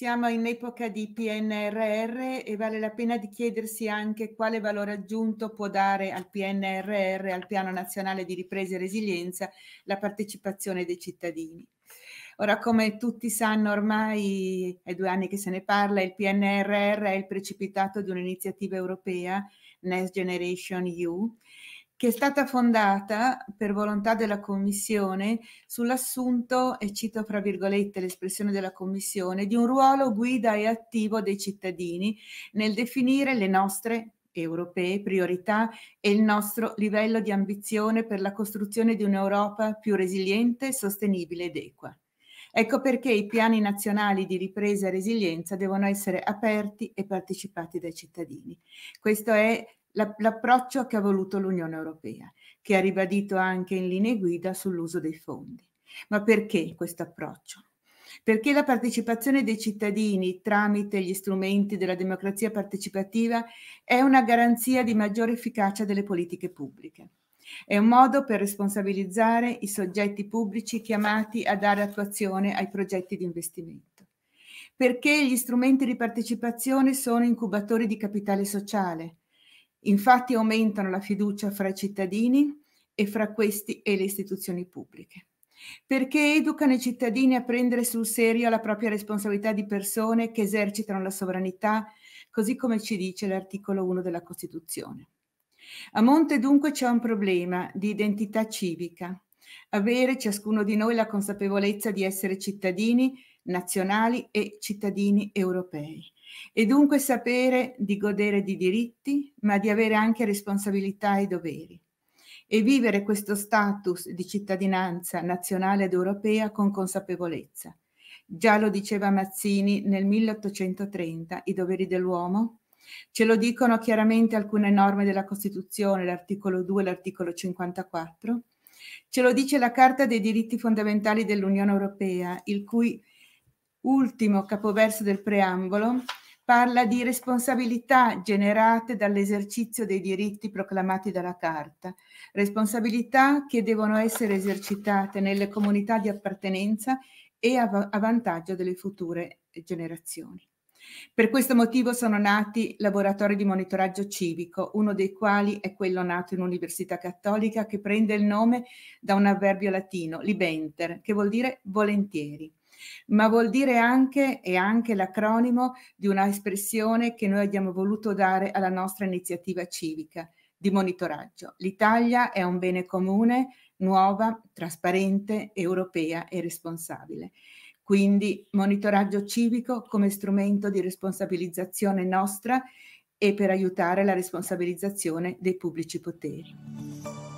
Siamo in epoca di PNRR e vale la pena di chiedersi anche quale valore aggiunto può dare al PNRR, al Piano Nazionale di Ripresa e Resilienza, la partecipazione dei cittadini. Ora, come tutti sanno ormai, è due anni che se ne parla, il PNRR è il precipitato di un'iniziativa europea, Next Generation EU, che è stata fondata per volontà della Commissione sull'assunto, e cito fra virgolette l'espressione della Commissione, di un ruolo guida e attivo dei cittadini nel definire le nostre europee priorità e il nostro livello di ambizione per la costruzione di un'Europa più resiliente, sostenibile ed equa. Ecco perché i piani nazionali di ripresa e resilienza devono essere aperti e partecipati dai cittadini. Questo è l'approccio che ha voluto l'Unione Europea, che ha ribadito anche in linee guida sull'uso dei fondi. Ma perché questo approccio? Perché la partecipazione dei cittadini tramite gli strumenti della democrazia partecipativa è una garanzia di maggiore efficacia delle politiche pubbliche. È un modo per responsabilizzare i soggetti pubblici chiamati a dare attuazione ai progetti di investimento. Perché gli strumenti di partecipazione sono incubatori di capitale sociale, Infatti aumentano la fiducia fra i cittadini e fra questi e le istituzioni pubbliche. Perché educano i cittadini a prendere sul serio la propria responsabilità di persone che esercitano la sovranità, così come ci dice l'articolo 1 della Costituzione. A monte dunque c'è un problema di identità civica. Avere ciascuno di noi la consapevolezza di essere cittadini nazionali e cittadini europei e dunque sapere di godere di diritti, ma di avere anche responsabilità e doveri e vivere questo status di cittadinanza nazionale ed europea con consapevolezza. Già lo diceva Mazzini nel 1830, i doveri dell'uomo. Ce lo dicono chiaramente alcune norme della Costituzione, l'articolo 2 e l'articolo 54. Ce lo dice la Carta dei diritti fondamentali dell'Unione Europea, il cui ultimo capoverso del preambolo parla di responsabilità generate dall'esercizio dei diritti proclamati dalla Carta, responsabilità che devono essere esercitate nelle comunità di appartenenza e a, a vantaggio delle future generazioni. Per questo motivo sono nati laboratori di monitoraggio civico, uno dei quali è quello nato in Università Cattolica che prende il nome da un avverbio latino, libenter, che vuol dire volentieri ma vuol dire anche, è anche l'acronimo di una espressione che noi abbiamo voluto dare alla nostra iniziativa civica di monitoraggio. L'Italia è un bene comune, nuova, trasparente, europea e responsabile. Quindi monitoraggio civico come strumento di responsabilizzazione nostra e per aiutare la responsabilizzazione dei pubblici poteri.